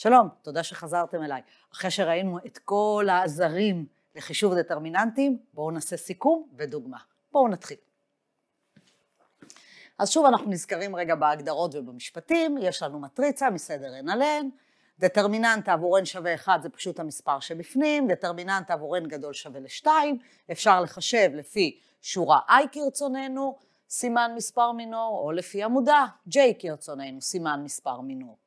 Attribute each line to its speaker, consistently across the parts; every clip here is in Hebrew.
Speaker 1: שלום, תודה שחזרתם אליי. אחרי שראינו את כל העזרים לחישוב דטרמיננטים, בואו נעשה סיכום ודוגמה. בואו נתחיל. אז שוב אנחנו נזכרים רגע בהגדרות ובמשפטים, יש לנו מטריצה מסדר n על n, דטרמיננט עבור n שווה 1 זה פשוט המספר שבפנים, דטרמיננט עבור n גדול שווה ל-2, אפשר לחשב לפי שורה i כרצוננו, סימן מספר מינור, או לפי עמודה j כרצוננו, סימן מספר מינור.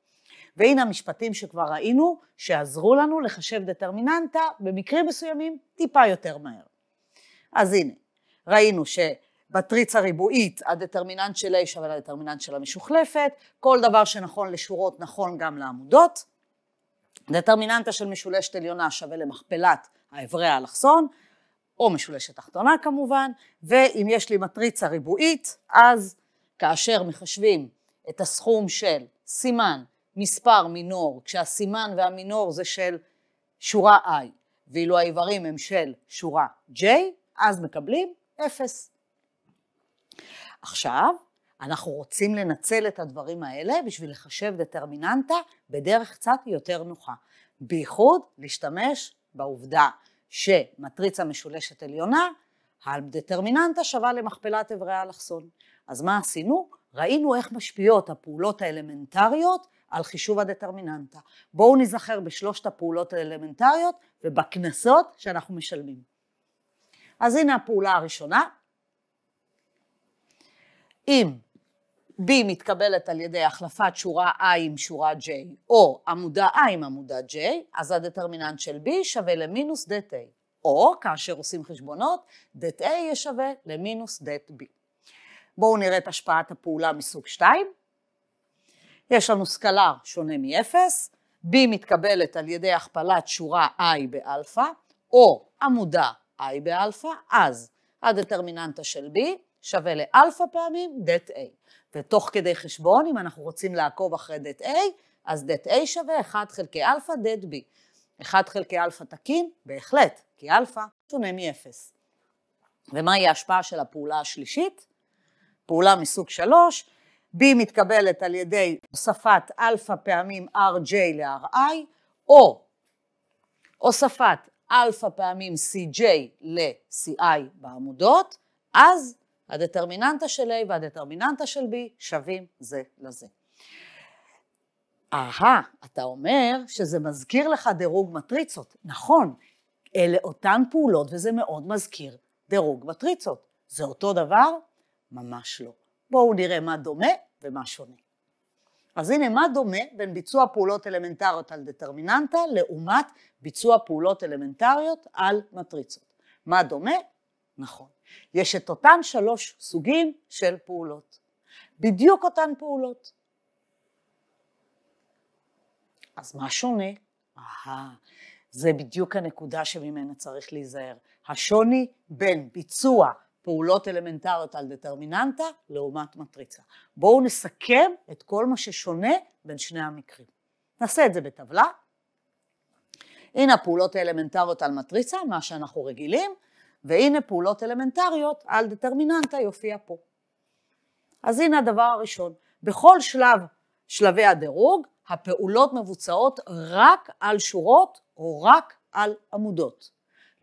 Speaker 1: והנה המשפטים שכבר ראינו, שעזרו לנו לחשב דטרמיננטה במקרים מסוימים טיפה יותר מהר. אז הנה, ראינו ש... בטריץ ריבועית, הדטרמיננט של A שווה לדטרמיננט של המשוחלפת, כל דבר שנכון לשורות נכון גם לעמודות. דטרמיננטה של משולשת עליונה שווה למכפלת האברי האלכסון, או משולשת תחתונה כמובן, ואם יש לי מטריצה ריבועית, אז כאשר מחשבים את הסכום של סימן מספר מינור, כשהסימן והמינור זה של שורה I, ואילו האיברים הם של שורה J, אז מקבלים 0. עכשיו, אנחנו רוצים לנצל את הדברים האלה בשביל לחשב דטרמיננטה בדרך קצת יותר נוחה. בייחוד להשתמש בעובדה שמטריצה משולשת עליונה, הדטרמיננטה שווה למכפלת אברי האלכסון. אז מה עשינו? ראינו איך משפיעות הפעולות האלמנטריות על חישוב הדטרמיננטה. בואו נזכר בשלושת הפעולות האלמנטריות ובקנסות שאנחנו משלמים. אז הנה הפעולה הראשונה. אם B מתקבלת על ידי החלפת שורה I עם שורה J, או עמודה I עם עמודה J, אז הדטרמיננט של B שווה למינוס דת A, או כאשר עושים חשבונות, דת A יהיה שווה למינוס דת B. בואו נראה את השפעת הפעולה מסוג 2. יש לנו סקלר שונה מ-0, B מתקבלת על ידי הכפלת שורה I באלפא, או עמודה I באלפא, אז הדטרמיננטה של B שווה לאלפא פעמים דט A. ותוך כדי חשבון, אם אנחנו רוצים לעקוב אחרי דט A, אז דט A שווה 1 חלקי אלפא דט B. 1 חלקי אלפא תקין? בהחלט, כי אלפא שונה מ-0. ומהי ההשפעה של הפעולה השלישית? פעולה מסוג 3, B מתקבלת על ידי הוספת אלפא פעמים RJ ל-RI, או הוספת אלפא פעמים CJ ל-CI בעמודות, אז הדטרמיננטה של A והדטרמיננטה של B שווים זה לזה. אהה, אתה אומר שזה מזכיר לך דירוג מטריצות. נכון, אלה אותן פעולות וזה מאוד מזכיר דירוג מטריצות. זה אותו דבר? ממש לא. בואו נראה מה דומה ומה שונה. אז הנה מה דומה בין ביצוע פעולות אלמנטריות על דטרמיננטה לעומת ביצוע פעולות אלמנטריות על מטריצות. מה דומה? נכון. יש את אותן שלוש סוגים של פעולות. בדיוק אותן פעולות. אז מה שונה? אהה, זה בדיוק הנקודה שממנה צריך להיזהר. השוני בין ביצוע פעולות אלמנטריות על דטרמיננטה לעומת מטריצה. בואו נסכם את כל מה ששונה בין שני המקרים. נעשה את זה בטבלה. הנה הפעולות האלמנטריות על מטריצה, מה שאנחנו רגילים, והנה פעולות אלמנטריות על דטרמיננטה יופיע פה. אז הנה הדבר הראשון, בכל שלב שלבי הדירוג, הפעולות מבוצעות רק על שורות או רק על עמודות.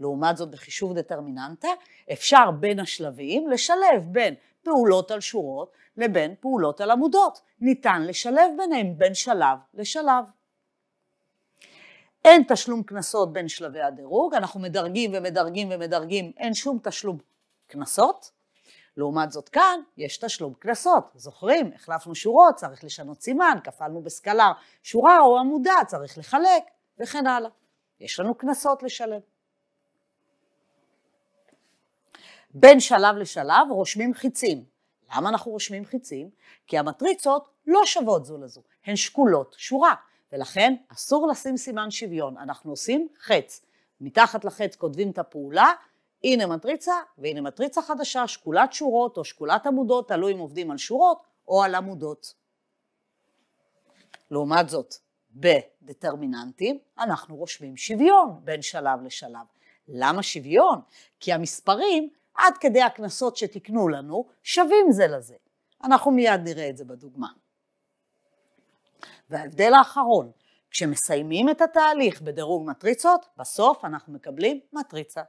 Speaker 1: לעומת זאת בחישוב דטרמיננטה אפשר בין השלבים לשלב בין פעולות על שורות לבין פעולות על עמודות. ניתן לשלב ביניהם בין שלב לשלב. אין תשלום קנסות בין שלבי הדירוג, אנחנו מדרגים ומדרגים ומדרגים, אין שום תשלום קנסות. לעומת זאת כאן יש תשלום קנסות, זוכרים? החלפנו שורות, צריך לשנות סימן, כפלנו בסקלר שורה או עמודה, צריך לחלק וכן הלאה. יש לנו קנסות לשלם. בין שלב לשלב רושמים חיצים. למה אנחנו רושמים חיצים? כי המטריצות לא שוות זו לזו, הן שקולות שורה, ולכן אסור לשים סימן שוויון, אנחנו עושים חץ. מתחת לחץ כותבים את הפעולה, הנה מטריצה והנה מטריצה חדשה, שקולת שורות או שקולת עמודות, תלוי אם עובדים על שורות או על עמודות. לעומת זאת, בדטרמיננטים אנחנו רושמים שוויון בין שלב לשלב. למה שוויון? כי המספרים עד כדי הקנסות שתיקנו לנו, שווים זה לזה. אנחנו מיד נראה את זה בדוגמה. וההבדל האחרון, כשמסיימים את התהליך בדירוג מטריצות, בסוף אנחנו מקבלים מטריצה.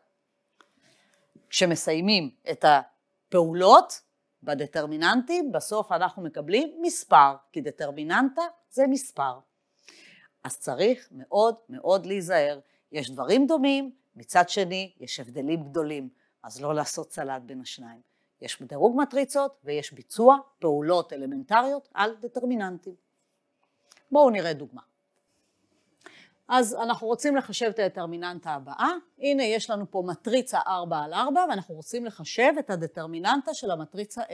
Speaker 1: כשמסיימים את הפעולות בדטרמיננטים, בסוף אנחנו מקבלים מספר, כי דטרמיננטה זה מספר. אז צריך מאוד מאוד להיזהר. יש דברים דומים, מצד שני יש הבדלים גדולים. אז לא לעשות סלט בין השניים. יש דירוג מטריצות ויש ביצוע פעולות אלמנטריות על דטרמיננטים. בואו נראה דוגמה. אז אנחנו רוצים לחשב את הדטרמיננטה הבאה. הנה יש לנו פה מטריצה 4 על 4 ואנחנו רוצים לחשב את הדטרמיננטה של המטריצה A.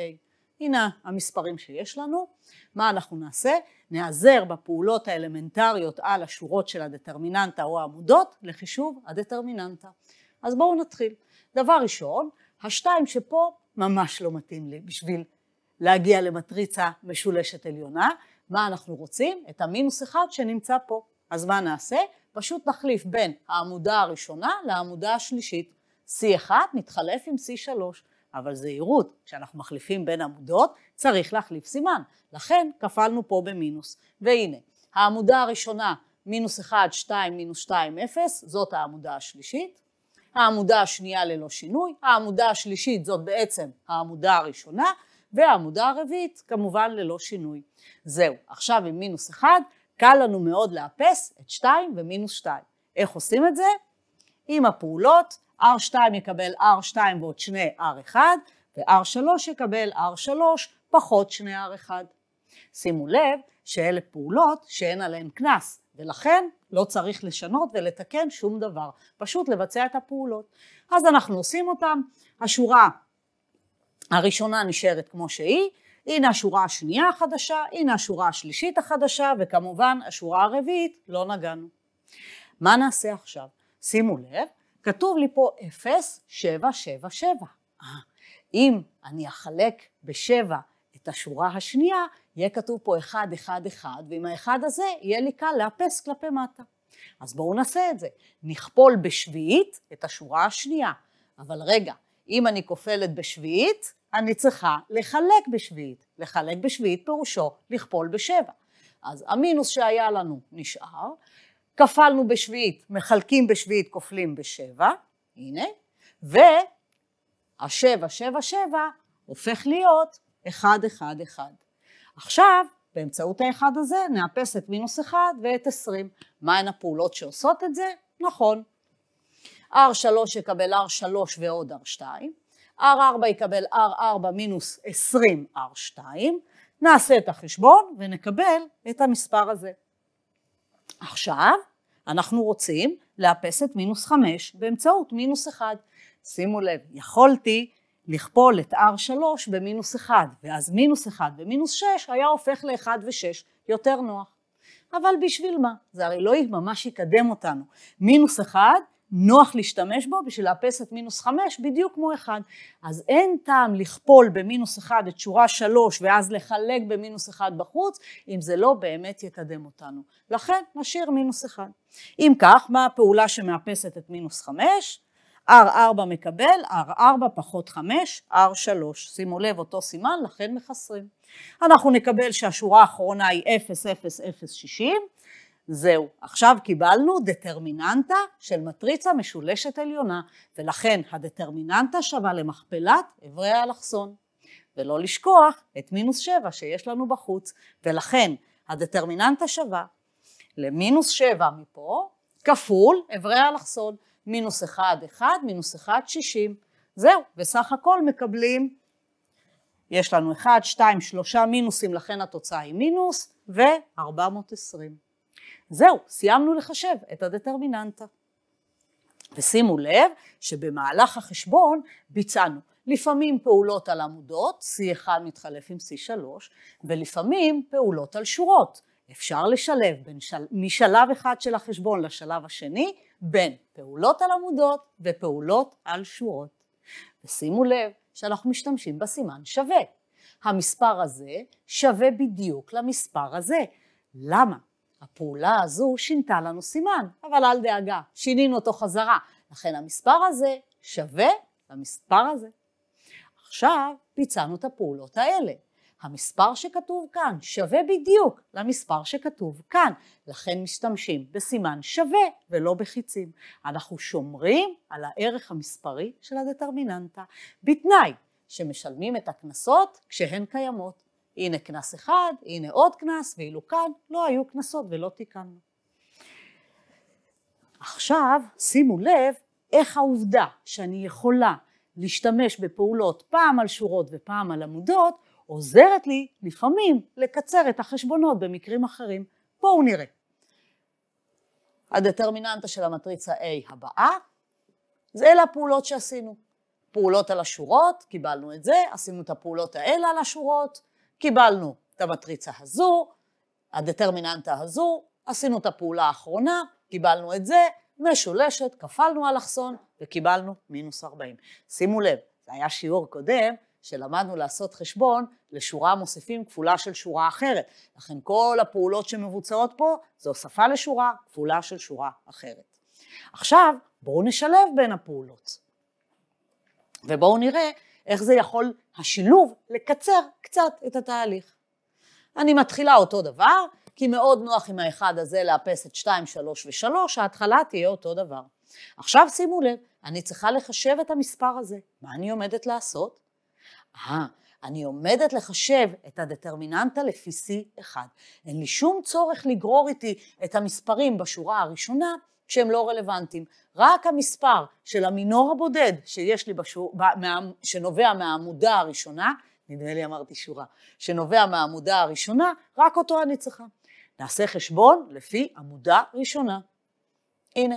Speaker 1: הנה המספרים שיש לנו. מה אנחנו נעשה? נעזר בפעולות האלמנטריות על השורות של הדטרמיננטה או העמודות לחישוב הדטרמיננטה. אז בואו נתחיל. דבר ראשון, השתיים שפה ממש לא מתאים לי בשביל להגיע למטריצה משולשת עליונה. מה אנחנו רוצים? את המינוס אחד שנמצא פה. אז מה נעשה? פשוט נחליף בין העמודה הראשונה לעמודה השלישית. C1 מתחלף עם C3, אבל זהירות, כשאנחנו מחליפים בין עמודות צריך להחליף סימן, לכן כפלנו פה במינוס. והנה, העמודה הראשונה מינוס 1, 2, מינוס 2, 0, זאת העמודה השלישית, העמודה השנייה ללא שינוי, העמודה השלישית זאת בעצם העמודה הראשונה, והעמודה הרביעית כמובן ללא שינוי. זהו, עכשיו עם מינוס 1 קל לנו מאוד לאפס את 2 ומינוס 2. איך עושים את זה? עם הפעולות R2 יקבל R2 ועוד 2 R1 ו-R3 יקבל R3 פחות 2 R1. שימו לב שאלה פעולות שאין עליהן קנס, ולכן לא צריך לשנות ולתקן שום דבר, פשוט לבצע את הפעולות. אז אנחנו עושים אותם, השורה הראשונה נשארת כמו שהיא, הנה השורה השנייה החדשה, הנה השורה השלישית החדשה, וכמובן השורה הרביעית לא נגענו. מה נעשה עכשיו? שימו לב, כתוב לי פה 0777. אה, אם אני אחלק בשבע את השורה השנייה, יהיה כתוב פה 1, 1, 1, ועם האחד הזה יהיה לי קל לאפס כלפי מטה. אז בואו נעשה את זה. נכפול בשביעית את השורה השנייה. אבל רגע, אם אני כופלת בשביעית, אני צריכה לחלק בשביעית. לחלק בשביעית פירושו לכפול בשבע. אז המינוס שהיה לנו נשאר, כפלנו בשביעית, מחלקים בשביעית, כופלים בשבע, הנה, והשבע, שבע, שבע, הופך להיות 1, 1, 1. עכשיו, באמצעות האחד הזה נאפס את מינוס 1 ואת 20. מהן הפעולות שעושות את זה? נכון. R3 יקבל R3 ועוד R2, R4 יקבל R4 מינוס 20 R2, נעשה את החשבון ונקבל את המספר הזה. עכשיו אנחנו רוצים לאפס את מינוס 5 באמצעות מינוס 1. שימו לב, יכולתי לכפול את R3 במינוס 1, ואז מינוס 1 ומינוס 6 היה הופך ל-1 ו-6 יותר נוח. אבל בשביל מה? זה הרי לא ממש יקדם אותנו. מינוס 1 נוח להשתמש בו בשביל לאפס את מינוס 5 בדיוק כמו 1. אז אין טעם לכפול במינוס 1 את שורה 3 ואז לחלק במינוס 1 בחוץ, אם זה לא באמת יקדם אותנו. לכן נשאיר מינוס 1. אם כך, מה הפעולה שמאפסת את מינוס 5? R4 מקבל, R4 פחות 5, R3. שימו לב, אותו סימן, לכן מחסרים. אנחנו נקבל שהשורה האחרונה היא 0, 0, 0, 60. זהו, עכשיו קיבלנו דטרמיננטה של מטריצה משולשת עליונה, ולכן הדטרמיננטה שווה למכפלת אברי האלכסון. ולא לשכוח את מינוס 7 שיש לנו בחוץ, ולכן הדטרמיננטה שווה למינוס 7 מפה, כפול אברי האלכסון. מינוס 1, 1, מינוס 1, 60. זהו, בסך הכל מקבלים, יש לנו 1, 2, 3 מינוסים, לכן התוצאה היא מינוס, ו-420. זהו, סיימנו לחשב את הדטרמיננטה. ושימו לב שבמהלך החשבון ביצענו לפעמים פעולות על עמודות, C1 מתחלף עם C3, ולפעמים פעולות על שורות. אפשר לשלב בין של... משלב אחד של החשבון לשלב השני, בין פעולות על עמודות ופעולות על שורות. ושימו לב שאנחנו משתמשים בסימן שווה. המספר הזה שווה בדיוק למספר הזה. למה? הפעולה הזו שינתה לנו סימן, אבל אל דאגה, שינינו אותו חזרה. לכן המספר הזה שווה למספר הזה. עכשיו ביצענו את הפעולות האלה. המספר שכתוב כאן שווה בדיוק למספר שכתוב כאן, לכן משתמשים בסימן שווה ולא בחיצים. אנחנו שומרים על הערך המספרי של הדטרמיננטה, בתנאי שמשלמים את הקנסות כשהן קיימות. הנה קנס אחד, הנה עוד קנס, ואילו כאן לא היו קנסות ולא תיקנו. עכשיו שימו לב איך העובדה שאני יכולה להשתמש בפעולות פעם על שורות ופעם על עמודות עוזרת לי לפעמים לקצר את החשבונות במקרים אחרים. בואו נראה. הדטרמיננטה של המטריצה A הבאה, זה אלה הפעולות שעשינו. פעולות על השורות, קיבלנו את זה, עשינו את הפעולות האלה על השורות, קיבלנו את המטריצה הזו, הדטרמיננטה הזו, עשינו את הפעולה האחרונה, קיבלנו את זה, משולשת, כפלנו אלכסון וקיבלנו מינוס 40. שימו לב, זה היה שיעור קודם שלמדנו לעשות חשבון, לשורה מוסיפים כפולה של שורה אחרת. לכן כל הפעולות שמבוצעות פה זה הוספה לשורה, כפולה של שורה אחרת. עכשיו בואו נשלב בין הפעולות. ובואו נראה איך זה יכול, השילוב, לקצר קצת את התהליך. אני מתחילה אותו דבר, כי מאוד נוח עם האחד הזה לאפס את 2, 3 ו-3, ההתחלה תהיה אותו דבר. עכשיו שימו לב, אני צריכה לחשב את המספר הזה. מה אני עומדת לעשות? אה, אני עומדת לחשב את הדטרמיננטה לפי C1. אין לי שום צורך לגרור איתי את המספרים בשורה הראשונה, כשהם לא רלוונטיים. רק המספר של המינור הבודד שיש לי בשור, מה, שנובע מהעמודה הראשונה, נדמה לי אמרתי שורה, שנובע מהעמודה הראשונה, רק אותו אני צריכה. נעשה חשבון לפי עמודה ראשונה. הנה,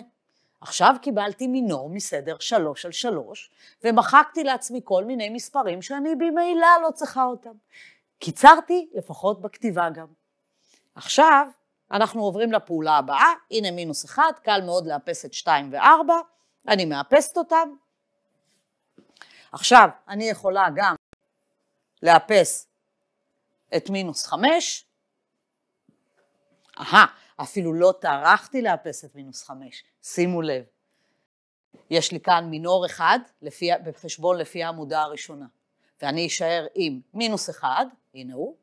Speaker 1: עכשיו קיבלתי מינור מסדר שלוש על שלוש, ומחקתי לעצמי כל מיני מספרים שאני במילא לא צריכה אותם. קיצרתי לפחות בכתיבה גם. עכשיו אנחנו עוברים לפעולה הבאה, הנה מינוס אחד, קל מאוד לאפס את שתיים וארבע, אני מאפסת אותם. עכשיו אני יכולה גם לאפס את מינוס חמש, אהה, אפילו לא טרחתי לאפס את מינוס חמש, שימו לב. יש לי כאן מינור אחד לפי, בחשבון לפי העמודה הראשונה, ואני אשאר עם מינוס אחד, הנה הוא,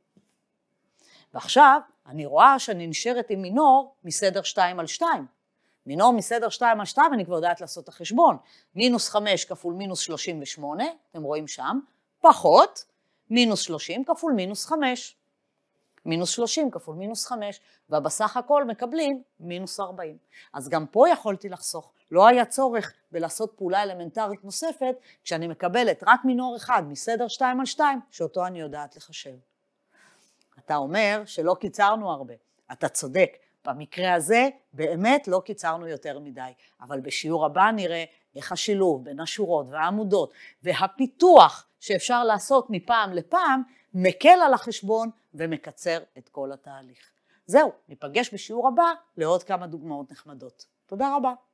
Speaker 1: ועכשיו אני רואה שאני נשארת עם מינור מסדר 2 על 2. מינור מסדר 2 על 2, אני כבר יודעת לעשות את החשבון. מינוס 5 כפול מינוס 38, אתם רואים שם, פחות מינוס 30 כפול מינוס 5. מינוס 30 כפול מינוס 5, ובסך הכל מקבלים מינוס 40. אז גם פה יכולתי לחסוך. לא היה צורך בלעשות פעולה אלמנטרית נוספת, כשאני מקבלת רק מינור אחד מסדר 2 על 2, שאותו אני יודעת לחשב. אתה אומר שלא קיצרנו הרבה. אתה צודק, במקרה הזה באמת לא קיצרנו יותר מדי, אבל בשיעור הבא נראה איך השילוב בין השורות והעמודות והפיתוח שאפשר לעשות מפעם לפעם מקל על החשבון ומקצר את כל התהליך. זהו, ניפגש בשיעור הבא לעוד כמה דוגמאות נחמדות. תודה רבה.